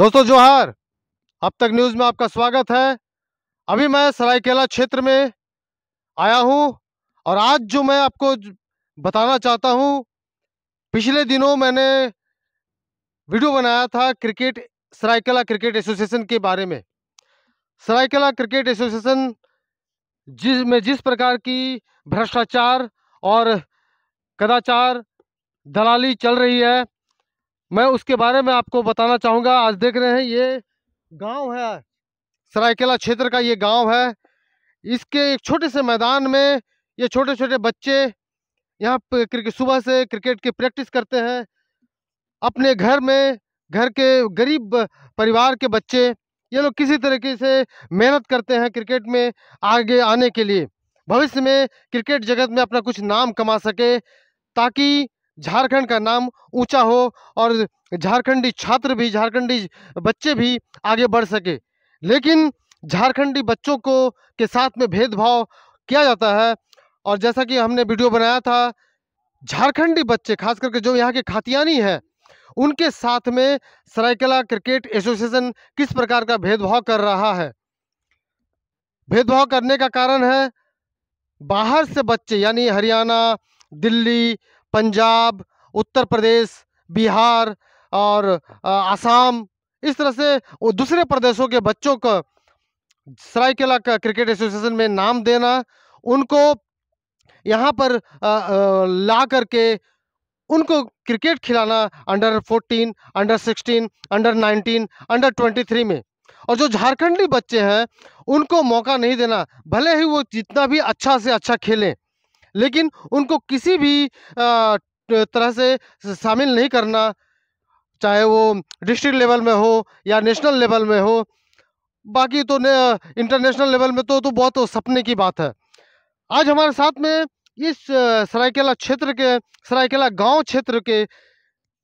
दोस्तों जोहार अब तक न्यूज़ में आपका स्वागत है अभी मैं सरायकेला क्षेत्र में आया हूँ और आज जो मैं आपको बताना चाहता हूँ पिछले दिनों मैंने वीडियो बनाया था क्रिकेट सरायकेला क्रिकेट एसोसिएशन के बारे में सरायकेला क्रिकेट एसोसिएशन जिस में जिस प्रकार की भ्रष्टाचार और कदाचार दलाली चल रही है मैं उसके बारे में आपको बताना चाहूँगा आज देख रहे हैं ये गांव है सरायकेला क्षेत्र का ये गांव है इसके एक छोटे से मैदान में ये छोटे छोटे बच्चे यहाँ क्रिकेट सुबह से क्रिकेट की प्रैक्टिस करते हैं अपने घर में घर के गरीब परिवार के बच्चे ये लोग किसी तरीके से मेहनत करते हैं क्रिकेट में आगे आने के लिए भविष्य में क्रिकेट जगत में अपना कुछ नाम कमा सके ताकि झारखंड का नाम ऊंचा हो और झारखंडी छात्र भी झारखंडी बच्चे भी आगे बढ़ सके लेकिन झारखंडी बच्चों को के साथ में भेदभाव किया जाता है और जैसा कि हमने वीडियो बनाया था झारखंडी बच्चे खास करके जो यहाँ के खातियानी हैं उनके साथ में सरायकला क्रिकेट एसोसिएशन किस प्रकार का भेदभाव कर रहा है भेदभाव करने का कारण है बाहर से बच्चे यानी हरियाणा दिल्ली पंजाब उत्तर प्रदेश बिहार और आसाम इस तरह से दूसरे प्रदेशों के बच्चों को सरायकेला का क्रिकेट एसोसिएशन में नाम देना उनको यहाँ पर ला करके उनको क्रिकेट खिलाना अंडर 14, अंडर 16, अंडर 19, अंडर 23 में और जो झारखंडी बच्चे हैं उनको मौका नहीं देना भले ही वो जितना भी अच्छा से अच्छा खेलें लेकिन उनको किसी भी तरह से शामिल नहीं करना चाहे वो डिस्ट्रिक्ट लेवल में हो या नेशनल लेवल में हो बाकी तो इंटरनेशनल लेवल में तो तो बहुत तो सपने की बात है आज हमारे साथ में इस सरायकेला क्षेत्र के सरायकेला गांव क्षेत्र के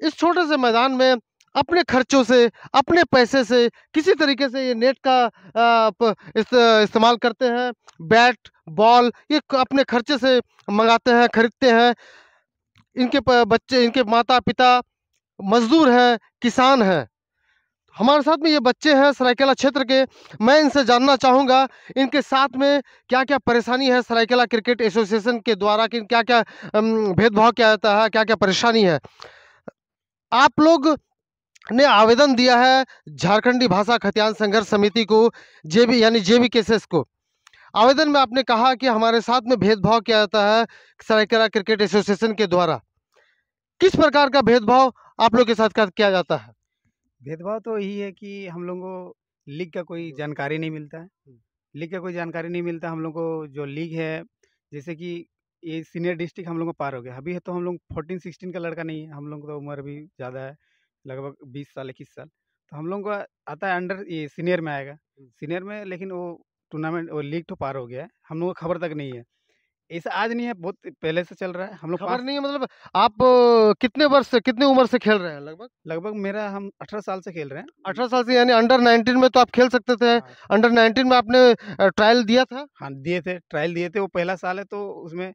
इस छोटे से मैदान में अपने खर्चों से अपने पैसे से किसी तरीके से ये नेट का इस, इस्तेमाल करते हैं बैट बॉल ये अपने खर्चे से मंगाते हैं खरीदते हैं इनके बच्चे इनके माता पिता मजदूर हैं किसान हैं हमारे साथ में ये बच्चे हैं सरायकेला क्षेत्र के मैं इनसे जानना चाहूँगा इनके साथ में क्या क्या परेशानी है सरायकेला क्रिकेट एसोसिएशन के द्वारा कि क्या क्या भेदभाव किया जाता है क्या क्या परेशानी है आप लोग ने आवेदन दिया है झारखंडी भाषा खतियान संघर्ष समिति को जेबी यानी जेबी केसेस को आवेदन में आपने कहा कि हमारे साथ में भेदभाव किया जाता है सरायकेला क्रिकेट एसोसिएशन के द्वारा किस प्रकार का भेदभाव आप लोग के साथ किया जाता है भेदभाव तो यही है कि हम लोगों को लीग का कोई जानकारी नहीं मिलता है हम्म। लीग का कोई जानकारी नहीं मिलता हम लोग को जो लीग है जैसे कि ये सीनियर डिस्ट्रिक्ट हम लोग को पार हो गया अभी है तो हम लोग फोर्टीन सिक्सटीन का लड़का नहीं है हम लोग तो उम्र भी ज़्यादा है लगभग बीस साल इक्कीस साल तो हम लोगों को आता है अंडर ये सीनियर में आएगा सीनियर में लेकिन वो टूर्नामेंट वो लीग तो पार हो गया है हम लोग को खबर तक नहीं है ऐसा आज नहीं है बहुत पहले से चल रहा है हम लोग खबर नहीं है मतलब आप कितने वर्ष से कितने उम्र से खेल रहे हैं लगभग लगभग मेरा हम अठारह साल से खेल रहे हैं अठारह साल से यानी अंडर नाइनटीन में तो आप खेल सकते थे हाँ। अंडर नाइनटीन में आपने ट्रायल दिया था हाँ दिए थे ट्रायल दिए थे वो पहला साल है तो उसमें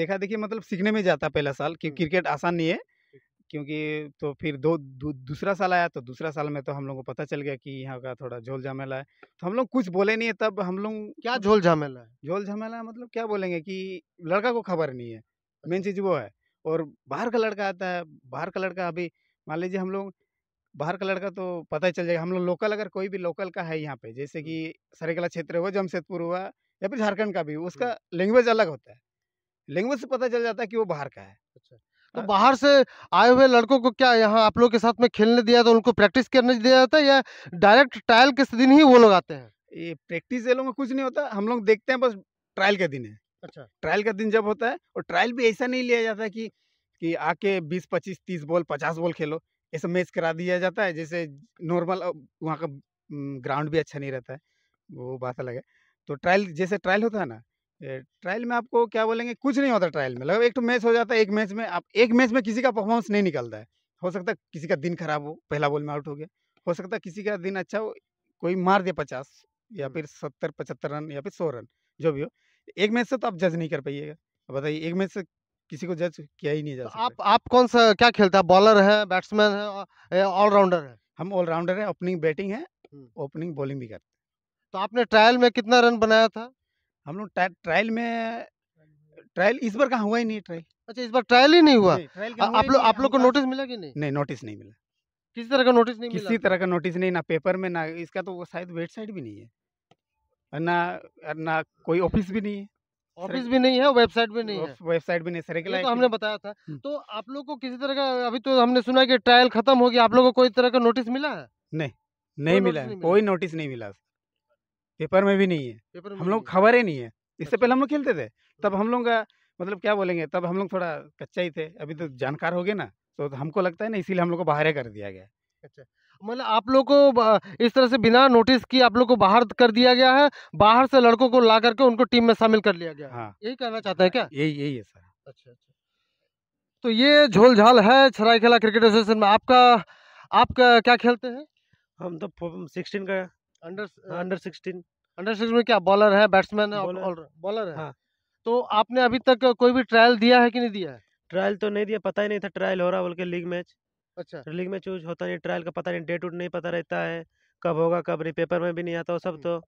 देखा देखिए मतलब सीखने में जाता पहला साल कि क्रिकेट आसान नहीं है क्योंकि तो फिर दो दू, दूसरा साल आया तो दूसरा साल में तो हम लोग को पता चल गया कि यहाँ का थोड़ा झोल झमेला है तो हम लोग कुछ बोले नहीं है तब हम लोग क्या झोल झमेला है झोल झमेला मतलब क्या बोलेंगे कि लड़का को खबर नहीं है मेन चीज़ वो है और बाहर का लड़का आता है बाहर का लड़का अभी मान लीजिए हम लोग बाहर का लड़का तो पता ही चल जाएगा हम लोग लोकल अगर कोई भी लोकल का है यहाँ पे जैसे कि सरेकला क्षेत्र हुआ जमशेदपुर हुआ या फिर झारखंड का भी उसका लैंग्वेज अलग होता है लैंग्वेज से पता चल जाता है कि वो बाहर का है अच्छा तो बाहर से आए हुए लड़कों को क्या यहाँ आप लोग के साथ में खेलने दिया तो उनको प्रैक्टिस करने दिया जाता है या डायरेक्ट ट्रायल के दिन ही वो लोग आते हैं ये प्रैक्टिस ये लोगों में कुछ नहीं होता हम लोग देखते हैं बस ट्रायल का दिन है अच्छा ट्रायल का दिन जब होता है और ट्रायल भी ऐसा नहीं लिया जाता कि कि आके बीस पच्चीस तीस बॉल पचास बॉल खेलो ऐसा मैच करा दिया जाता है जैसे नॉर्मल वहाँ का ग्राउंड भी अच्छा नहीं रहता है वो बात अलग है तो ट्रायल जैसे ट्रायल होता है ना ट्रायल में आपको क्या बोलेंगे कुछ नहीं होता ट्रायल में लगभग एक तो मैच हो जाता है एक मैच में आप एक मैच में किसी का परफॉर्मेंस नहीं निकलता है हो सकता है किसी का दिन खराब हो पहला बॉल में आउट हो गया हो सकता है किसी का दिन अच्छा हो कोई मार दे पचास या फिर सत्तर पचहत्तर रन या फिर सौ रन जो भी हो एक मैच से तो आप जज नहीं कर पाइएगा बताइए एक मैच से किसी को जज किया ही नहीं जा तो सकता तो आप आप कौन सा क्या खेलते हैं बॉलर है बैट्समैन है ऑलराउंडर है हम ऑलराउंडर है ओपनिंग बैटिंग है ओपनिंग बॉलिंग भी करते हैं तो आपने ट्रायल में कितना रन बनाया था हम लोग ट्रायल में हम्म। ट्रायल इस बार कहाँ हुआ ही नहीं ट्रायल अच्छा इस बार ट्रायल ही नहीं हुआ आप लोग आप लोग को नोटिस मिला कि नहीं नहीं नोटिस नहीं मिला किसी तरह का नोटिस नहीं किसी तरह का नोटिस नहीं ना पेपर में ना इसका तो शायद वेबसाइट भी नहीं है ना ना कोई ऑफिस भी नहीं है ऑफिस भी नहीं है वेबसाइट भी नहीं है वेबसाइट भी नहीं सरेकला तो हमने बताया था हम्म। तो आप लोग को किसी तरह का अभी तो हमने सुना कि ट्रायल खत्म हो गया आप लोग को कोई तरह का नोटिस मिला है नहीं नहीं मिला कोई नोटिस नहीं मिला पेपर में भी नहीं है पेपर हम लोग खबर ही नहीं है इससे अच्छा। पहले हम लोग खेलते थे तो तब हम लोग का मतलब क्या बोलेंगे तब हम लोग थोड़ा कच्चा ही थे अभी तो जानकार हो गए ना तो हमको लगता है ना इसीलिए हम लोग को बाहर कर दिया गया अच्छा मतलब आप लोग को इस तरह से बिना नोटिस की आप लोग को बाहर कर दिया गया है बाहर से लड़कों को ला करके उनको टीम में शामिल कर लिया गया हाँ यही कहना चाहते हैं क्या यही यही है सर अच्छा अच्छा तो ये झोलझाल है खेला क्रिकेट एसोसिएशन में आपका आप क्या खेलते हैं हम तो सिक्सटीन का अंडर हाँ। अंडर सिक्सटीन अंडर सिक्स में क्या बॉलर है बैट्समैन है बॉलर, है हाँ। तो आपने अभी तक कोई भी ट्रायल दिया है कि नहीं दिया है ट्रायल तो नहीं दिया पता ही नहीं था ट्रायल हो रहा बोल के लीग मैच अच्छा लीग मैच चूज होता नहीं ट्रायल का पता नहीं डेट उट नहीं पता रहता है कब होगा कब नहीं पेपर में भी नहीं आता वो सब हम्म। तो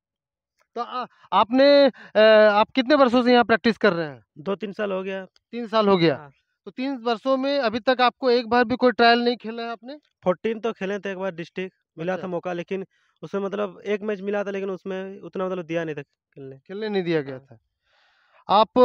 तो आ, आपने आ, आप कितने वर्षों से यहाँ प्रैक्टिस कर रहे हैं दो तीन साल हो गया तीन साल हो गया हाँ। तो तीन वर्षों में अभी तक आपको एक बार भी कोई ट्रायल नहीं खेला है आपने फोर्टीन तो खेले थे एक बार डिस्ट्रिक्ट मिला अच्छा। था मौका लेकिन उसमें मतलब एक मैच मिला था लेकिन उसमें उतना मतलब दिया नहीं था खेलने खेलने नहीं दिया गया हाँ। था आप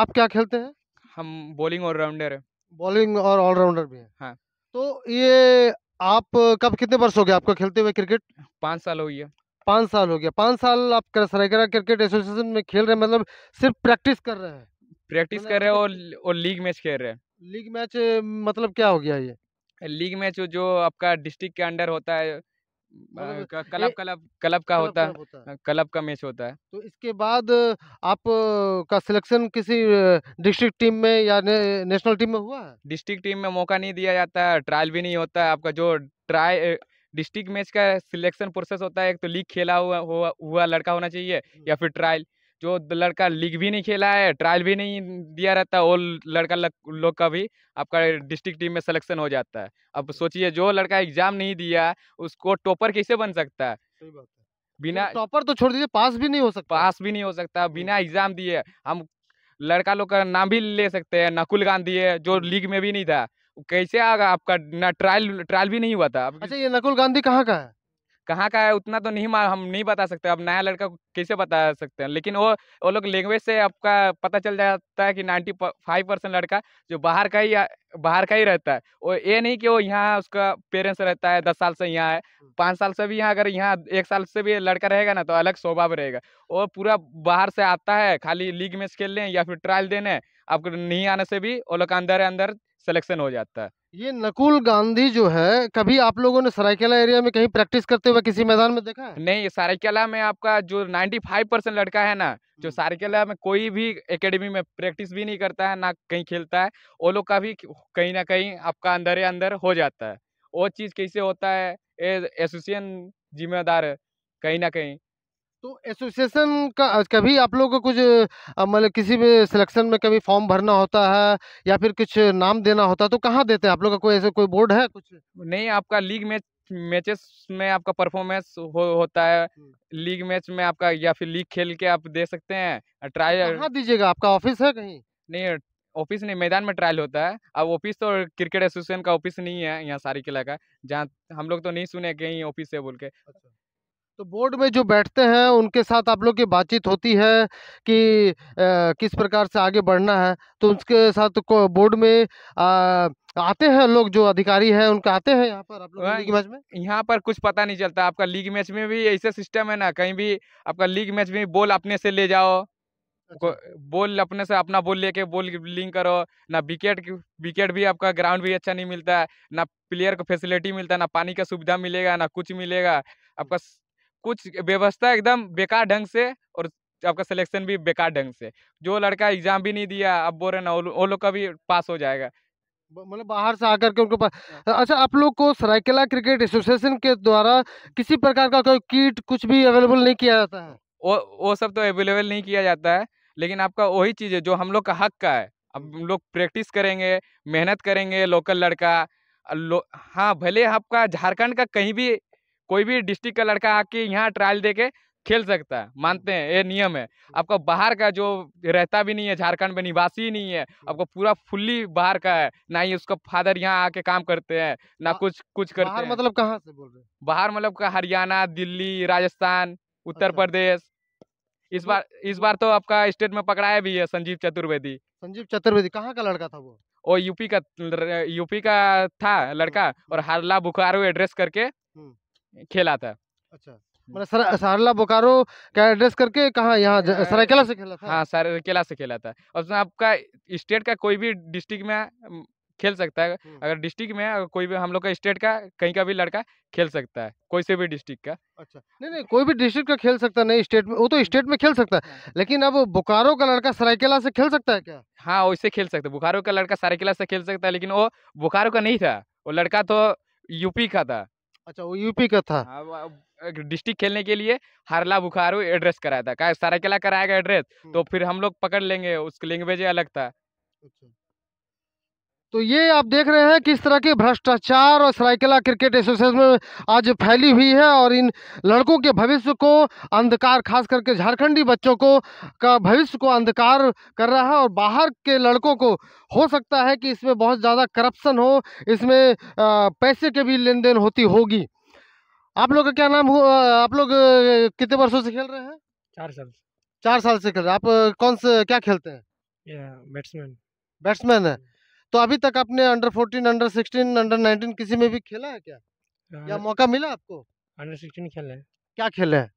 आप क्या खेलते हैं हम बॉलिंग ऑलराउंडर हैं बॉलिंग और ऑलराउंडर भी हैं हाँ तो ये आप कब कितने वर्ष हो गए आपको खेलते हुए क्रिकेट पाँच साल हो गया पाँच साल हो गया पाँच साल आप सरायकरा क्रिकेट एसोसिएशन में खेल रहे हैं मतलब सिर्फ प्रैक्टिस कर रहे हैं प्रैक्टिस मतलब कर रहे हैं और मतलब और लीग मैच खेल रहे हैं लीग मैच मतलब क्या हो गया ये लीग मैच जो आपका डिस्ट्रिक्ट के अंडर होता है क्लब क्लब क्लब का होता है क्लब का मैच होता है तो इसके बाद आप का सिलेक्शन किसी डिस्ट्रिक्ट टीम में या ने, नेशनल टीम में हुआ है डिस्ट्रिक्ट टीम में मौका नहीं दिया जाता है ट्रायल भी नहीं होता है आपका जो ट्राय डिस्ट्रिक्ट मैच का सिलेक्शन प्रोसेस होता है एक तो लीग खेला हुआ हुआ, हुआ लड़का होना चाहिए या फिर ट्रायल जो लड़का लीग भी नहीं खेला है ट्रायल भी नहीं दिया रहता है वो लड़का लोग का भी आपका डिस्ट्रिक्ट टीम में सिलेक्शन हो जाता है अब सोचिए जो लड़का एग्जाम नहीं दिया उसको टॉपर कैसे बन सकता है है बिना टॉपर तो छोड़ दीजिए पास भी नहीं हो सकता पास भी नहीं हो सकता बिना एग्जाम दिए हम लड़का लोग का नाम भी ले सकते हैं नकुल गांधी है जो हम्म। लीग में भी नहीं था कैसे आगा आपका ना ट्रायल ट्रायल भी नहीं हुआ था अच्छा ये नकुल गांधी कहाँ का है कहाँ का है उतना तो नहीं मार हम नहीं बता सकते अब नया लड़का कैसे बता सकते हैं लेकिन वो वो लोग लैंग्वेज से आपका पता चल जाता है कि नाइन्टी फाइव परसेंट लड़का जो बाहर का ही बाहर का ही रहता है वो ये नहीं कि वो यहाँ उसका पेरेंट्स रहता है दस साल से यहाँ है पाँच साल से भी यहाँ अगर यहाँ एक साल से भी लड़का रहेगा ना तो अलग स्वभाव रहेगा वो पूरा बाहर से आता है खाली लीग मैच खेलने या फिर ट्रायल देने आपको नहीं आने से भी वो लोग अंदर अंदर सेलेक्शन हो जाता है ये नकुल गांधी जो है कभी आप लोगों ने सरायकेला एरिया में कहीं प्रैक्टिस करते हुए किसी मैदान में देखा है नहीं सरायकेला में आपका जो 95 परसेंट लड़का है ना जो हम्म। सरायकेला में कोई भी एकेडमी में प्रैक्टिस भी नहीं करता है ना कहीं खेलता है वो लोग का भी कहीं ना कहीं आपका अंदर अंदर हो जाता है वो चीज़ कैसे होता है एसोसिएशन जिम्मेदार कहीं ना कहीं तो एसोसिएशन का कभी आप लोग को कुछ मतलब किसी भी सिलेक्शन में कभी फॉर्म भरना होता है या फिर कुछ नाम देना होता है तो कहाँ देते हैं आप लोगों का कोई ऐसे कोई बोर्ड है कुछ नहीं आपका लीग मैच मैचेस में आपका परफॉर्मेंस हो, होता है लीग मैच में आपका या फिर लीग खेल के आप दे सकते हैं ट्रायल तो कहाँ दीजिएगा आपका ऑफिस है कहीं नहीं ऑफिस नहीं मैदान में ट्रायल होता है अब ऑफिस तो क्रिकेट एसोसिएशन का ऑफिस नहीं है यहाँ सारी किला का जहाँ हम लोग तो नहीं सुने कहीं ऑफिस है बोल के अच्छा। तो बोर्ड में जो बैठते हैं उनके साथ आप लोग की बातचीत होती है कि आ, किस प्रकार से आगे बढ़ना है तो उसके साथ बोर्ड में आ, आते हैं लोग जो अधिकारी हैं उनका आते हैं यहाँ पर आप लोग लीग मैच में यहाँ पर कुछ पता नहीं चलता आपका लीग मैच में भी ऐसा सिस्टम है ना कहीं भी आपका लीग मैच में बॉल अपने से ले जाओ अच्छा। बॉल अपने से अपना बॉल लेके बॉल लिंक करो ना विकेट विकेट भी आपका ग्राउंड भी अच्छा नहीं मिलता है ना प्लेयर को फैसिलिटी मिलता है ना पानी का सुविधा मिलेगा ना कुछ मिलेगा आपका कुछ व्यवस्था एकदम बेकार ढंग से और आपका सिलेक्शन भी बेकार ढंग से जो लड़का एग्जाम भी नहीं दिया अब बोल रहे ना वो लोग का भी पास हो जाएगा मतलब बाहर से आकर के उनको पास हाँ। अच्छा आप लोग को सरायकेला क्रिकेट एसोसिएशन के द्वारा किसी प्रकार का कोई किट कुछ भी अवेलेबल नहीं किया जाता है वो वो सब तो अवेलेबल नहीं किया जाता है लेकिन आपका वही चीज़ है जो हम लोग का हक का है अब हम्म। हम लोग प्रैक्टिस करेंगे मेहनत करेंगे लोकल लड़का लो, हाँ भले आपका झारखंड का कहीं भी कोई भी डिस्ट्रिक्ट का लड़का आके यहाँ ट्रायल दे के खेल सकता है मानते हैं ये नियम है आपका बाहर का जो रहता भी नहीं है झारखंड में निवासी ही नहीं है आपका पूरा फुल्ली बाहर का है ना ही उसका फादर यहाँ आके काम करते हैं ना हाँ, कुछ कुछ करते बाहर हैं मतलब कहाँ से बोल रहे हैं बाहर मतलब का हरियाणा दिल्ली राजस्थान उत्तर अच्छा। प्रदेश इस मतलब बार इस बार तो आपका स्टेट में पकड़ाया भी है संजीव चतुर्वेदी संजीव चतुर्वेदी कहाँ का लड़का था वो वो यूपी का यूपी का था लड़का अच्छा। और हरला बुखारो एड्रेस करके हम्म। खेला था अच्छा मतलब सारला बोकारो का एड्रेस करके कहाँ यहाँ सरायकेला से खेला था हाँ सरायकेला से खेला था और उसमें आपका स्टेट का कोई भी डिस्ट्रिक्ट में खेल सकता है अगर डिस्ट्रिक्ट में अगर कोई भी हम लोग का स्टेट का कहीं का भी लड़का खेल सकता है कोई से भी डिस्ट्रिक्ट का अच्छा नहीं नहीं कोई भी डिस्ट्रिक्ट का खेल सकता नहीं स्टेट में वो तो स्टेट में खेल सकता है हाँ, हाँ। लेकिन अब बोकारो का लड़का सरायकेला से खेल सकता है क्या हाँ वैसे खेल सकता है बोकारो का लड़का सरायकेला से खेल सकता है लेकिन वो बोकारो का नहीं था वो लड़का तो यूपी का था अच्छा वो यूपी का था हाँ, डिस्ट्रिक्ट खेलने के लिए हरला बुखारू एड्रेस कराया था सारा कराया कराएगा एड्रेस तो फिर हम लोग पकड़ लेंगे उसका लैंग्वेज अलग था अच्छा तो ये आप देख रहे हैं किस तरह के भ्रष्टाचार और सरायकेला क्रिकेट एसोसिएशन में आज फैली हुई है और इन लड़कों के भविष्य को अंधकार खास करके झारखंडी बच्चों को का भविष्य को अंधकार कर रहा है और बाहर के लड़कों को हो सकता है कि इसमें बहुत ज़्यादा करप्शन हो इसमें पैसे के भी लेन देन होती होगी आप लोग का क्या नाम हुआ आप लोग कितने वर्षों से खेल रहे हैं चार साल चार साल से खेल रहे हैं आप कौन से क्या खेलते हैं बैट्समैन बैट्समैन है तो अभी तक आपने under fourteen under sixteen under nineteen किसी में भी खेला है क्या या मौका मिला आपको अंडर सिक्सटीन खेले हैं क्या खेले हैं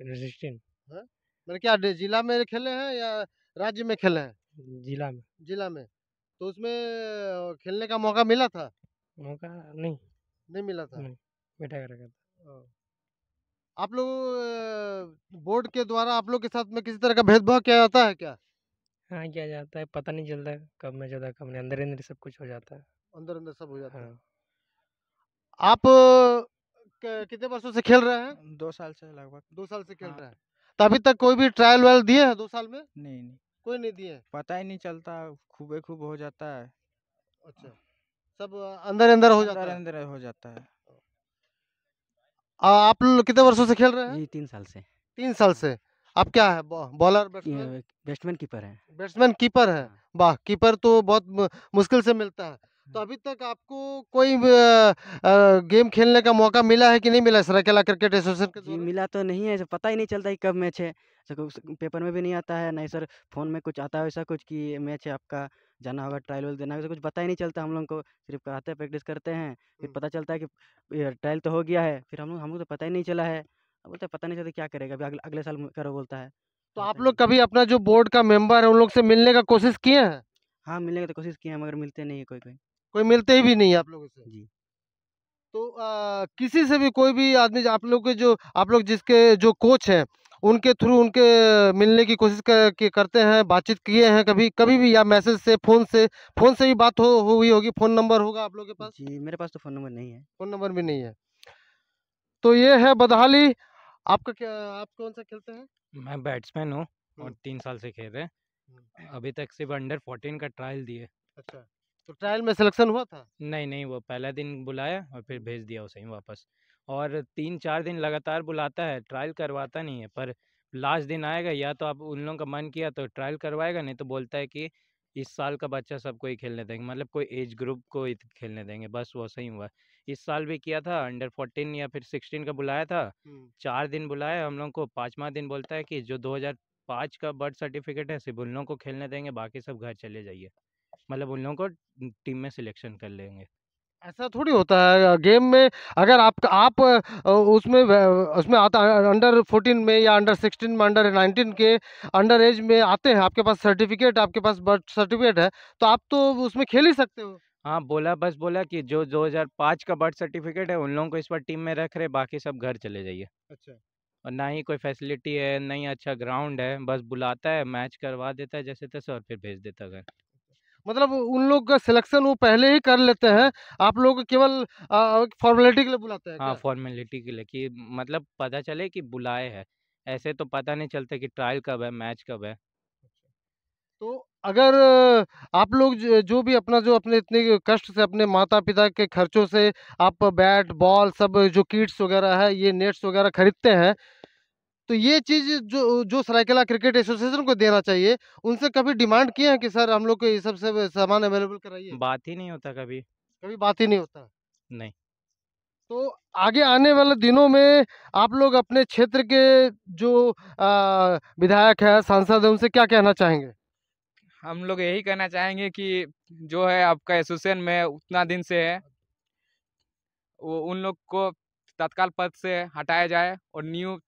अंडर सिक्सटीन हाँ? मैंने क्या जिला में खेले हैं या राज्य में खेले हैं जिला में जिला में तो उसमें खेलने का मौका मिला था मौका नहीं नहीं मिला था बैठा कर हाँ। आप लोग बोर्ड के द्वारा आप लोग के साथ में किसी तरह का भेदभाव किया जाता है क्या कहाँ किया जाता है पता नहीं चलता कब में ज़्यादा कब नहीं अंदर अंदर सब कुछ हो जाता है अंदर अंदर सब हो जाता है हाँ। आप कितने वर्षो से खेल रहे हैं दो साल से लगभग दो साल से खेल हाँ। रहे हैं तो अभी तक कोई भी ट्रायल वायल दिए हैं दो साल में नहीं नहीं कोई नहीं दिए पता ही नहीं चलता खूबे खूब हो जाता है अच्छा सब अंदर अंदर हो जाता है अंदर हो जाता है आप लोग कितने वर्षों से खेल रहे हैं जी तीन साल से तीन साल से आप क्या है बॉलर बैट्समैन कीपर है बैट्समैन कीपर है हाँ। वाह कीपर तो बहुत मुश्किल से मिलता है तो हाँ। अभी तक आपको कोई गेम खेलने का मौका मिला है कि नहीं मिला सराकेला क्रिकेट एसोसिएशन के जी मिला तो नहीं है पता ही नहीं चलता कब मैच है सर पेपर में भी नहीं आता है नहीं सर फोन में कुछ आता है वैसा कुछ कि मैच है आपका जाना होगा ट्रायल वेल देना होगा कुछ पता ही नहीं चलता हम लोग को सिर्फ कहते हैं प्रैक्टिस करते हैं फिर पता चलता है कि ट्रायल तो हो गया है फिर हम लोग हम लोग तो पता ही नहीं चला है बोलते तो पता नहीं चलता क्या करेगा अभी अगले, अगले साल करो बोलता है तो आप लोग कभी अपना जो बोर्ड का मेंबर है उन लोग से मिलने का कोशिश किए हैं हाँ मिलने का तो कोशिश किए हैं मगर मिलते नहीं है कोई कोई कोई मिलते ही भी नहीं है आप लोगों से जी तो आ, किसी से भी कोई भी आदमी आप लोग के जो आप लोग जिसके जो कोच हैं उनके थ्रू उनके मिलने की कोशिश कर, करते हैं बातचीत किए हैं कभी कभी भी या मैसेज से फ़ोन से फ़ोन से भी बात हो हुई होगी फ़ोन नंबर होगा आप लोग के पास जी मेरे पास तो फ़ोन नंबर नहीं है फ़ोन नंबर भी नहीं है तो ये है बदहाली आपका क्या आप कौन सा खेलते हैं मैं बैट्समैन हूँ और तीन साल से खेल रहे हैं अभी तक सिर्फ अंडर फोर्टीन का ट्रायल दिए अच्छा तो ट्रायल में सिलेक्शन हुआ था नहीं नहीं वो पहला दिन बुलाया और फिर भेज दिया उसे वापस और तीन चार दिन लगातार बुलाता है ट्रायल करवाता नहीं है पर लास्ट दिन आएगा या तो आप उन लोगों का मन किया तो ट्रायल करवाएगा नहीं तो बोलता है कि इस साल का बच्चा सबको ही खेलने देंगे मतलब कोई एज ग्रुप को ही खेलने देंगे बस वो सही हुआ इस साल भी किया था अंडर फोर्टीन या फिर सिक्सटीन का बुलाया था चार दिन बुलाया हम लोग को पाँचवा दिन बोलता है कि जो दो हज़ार पाँच का बर्थ सर्टिफिकेट है सिर्फ उन लोगों को खेलने देंगे बाकी सब घर चले जाइए मतलब उन लोगों को टीम में सिलेक्शन कर लेंगे ऐसा थोड़ी होता है गेम में अगर आप आप उसमें उसमें आता अंडर फोर्टीन में या अंडर सिक्सटीन में अंडर नाइनटीन के अंडर एज में आते हैं आपके पास सर्टिफिकेट आपके पास बर्थ सर्टिफिकेट है तो आप तो उसमें खेल ही सकते हो हाँ बोला बस बोला कि जो 2005 का बर्थ सर्टिफिकेट है उन लोगों को इस बार टीम में रख रहे बाकी सब घर चले जाइए अच्छा और ना ही कोई फैसिलिटी है ना ही अच्छा ग्राउंड है बस बुलाता है मैच करवा देता है जैसे तैसे और फिर भेज देता है घर मतलब उन लोग का सिलेक्शन वो पहले ही कर लेते हैं आप लोग केवल फॉर्मेलिटी के लिए बुलाते हैं हाँ फॉर्मेलिटी के लिए कि मतलब पता चले कि बुलाए हैं ऐसे तो पता नहीं चलता कि ट्रायल कब है मैच कब है अच्छा। तो अगर आप लोग जो भी अपना जो अपने इतने कष्ट से अपने माता पिता के खर्चों से आप बैट बॉल सब जो किट्स वगैरह है ये नेट्स वगैरह खरीदते हैं तो ये चीज़ जो जो सरायकला क्रिकेट एसोसिएशन को देना चाहिए उनसे कभी डिमांड किए हैं कि सर हम लोग को ये सब सब सामान अवेलेबल कराइए बात ही नहीं होता कभी कभी बात ही नहीं होता नहीं तो आगे आने वाले दिनों में आप लोग अपने क्षेत्र के जो आ, विधायक है सांसद है उनसे क्या कहना चाहेंगे हम लोग यही कहना चाहेंगे कि जो है आपका एसोसिएशन में उतना दिन से है वो उन लोग को तत्काल पद से हटाया जाए और न्यू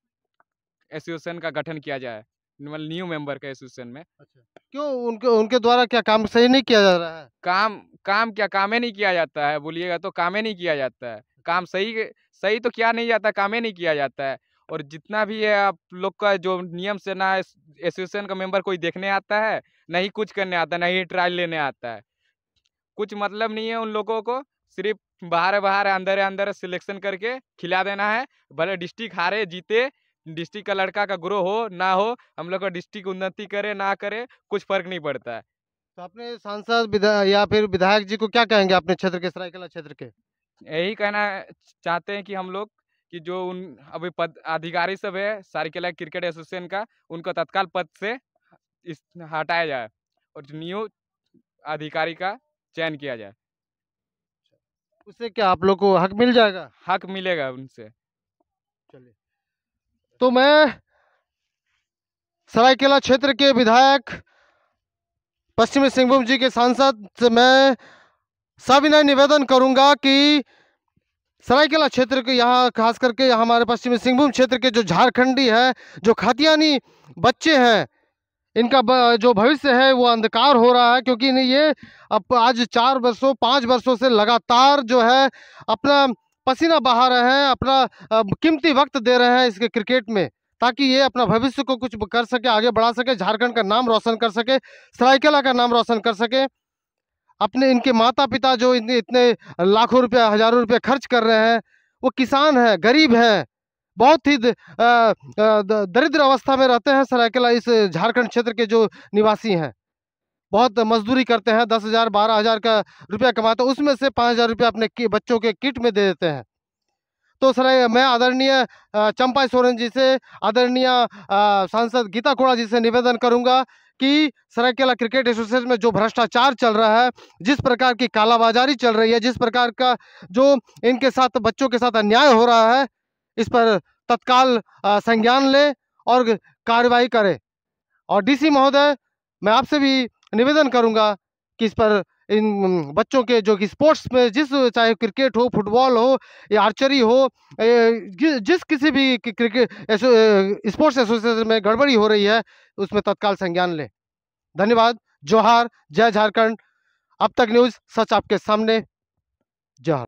एसोसिएशन का गठन किया जाए मतलब न्यू मेंबर का एसोसिएशन में अच्छा। क्यों उनके उनके द्वारा क्या काम सही नहीं किया जा रहा है काम काम क्या कामें नहीं किया जाता है बोलिएगा तो कामें नहीं किया जाता है अच्छा। काम सही सही तो किया नहीं जाता कामें नहीं किया जाता है और जितना भी है आप लोग का जो नियम से ना एसोसिएशन का मेंबर कोई देखने आता है ना ही कुछ करने आता ना ही ट्रायल लेने आता है कुछ मतलब नहीं है उन लोगों को सिर्फ बाहर बाहर अंदर अंदर सिलेक्शन करके खिला देना है भले डिस्ट्रिक्ट हारे जीते डिस्ट्रिक्ट का लड़का का ग्रो हो ना हो हम लोग का डिस्ट्रिक्ट उन्नति करे ना करे कुछ फर्क नहीं पड़ता है तो अपने सांसद या फिर विधायक जी को क्या कहेंगे अपने क्षेत्र के सरायकला क्षेत्र के यही कहना चाहते हैं कि हम लोग कि जो उन अभी पद अधिकारी सब है सरायकला क्रिकेट एसोसिएशन का उनको तत्काल पद से इस हटाया जाए और न्यू अधिकारी का चयन किया जाए उससे क्या आप लोग को हक मिल जाएगा हक मिलेगा उनसे चलिए तो मैं सरायकेला क्षेत्र के विधायक पश्चिमी सिंहभूम जी के सांसद से मैं सविनय निवेदन करूंगा कि सरायकेला क्षेत्र के यहाँ खास करके यहाँ हमारे पश्चिमी सिंहभूम क्षेत्र के जो झारखंडी है जो खातियानी बच्चे हैं इनका जो भविष्य है वो अंधकार हो रहा है क्योंकि ये अब आज चार वर्षों पाँच वर्षों से लगातार जो है अपना पसीना बहा रहे हैं अपना कीमती वक्त दे रहे हैं इसके क्रिकेट में ताकि ये अपना भविष्य को कुछ कर सके आगे बढ़ा सके झारखंड का नाम रोशन कर सके सरायकेला का नाम रोशन कर सके अपने इनके माता पिता जो इतने इतने लाखों रुपया हजारों रुपये खर्च कर रहे हैं वो किसान हैं गरीब हैं बहुत ही दरिद्र अवस्था में रहते हैं सरायकेला इस झारखंड क्षेत्र के जो निवासी हैं बहुत मजदूरी करते हैं दस हज़ार बारह हज़ार का रुपया कमाते हैं उसमें से पाँच हज़ार रुपया अपने बच्चों के किट में दे देते हैं तो सर मैं आदरणीय चंपा सोरेन जी से आदरणीय सांसद गीता कोड़ा जी से निवेदन करूंगा कि सरायकेला क्रिकेट एसोसिएशन में जो भ्रष्टाचार चल रहा है जिस प्रकार की कालाबाजारी चल रही है जिस प्रकार का जो इनके साथ बच्चों के साथ अन्याय हो रहा है इस पर तत्काल संज्ञान लें और कार्रवाई करें और डीसी महोदय मैं आपसे भी निवेदन करूँगा कि इस पर इन बच्चों के जो कि स्पोर्ट्स में जिस चाहे क्रिकेट हो फुटबॉल हो या आर्चरी हो जिस किसी भी क्रिकेट स्पोर्ट्स एसोसिएशन में गड़बड़ी हो रही है उसमें तत्काल संज्ञान लें धन्यवाद जोहार जय झारखंड अब तक न्यूज़ सच आपके सामने जोहार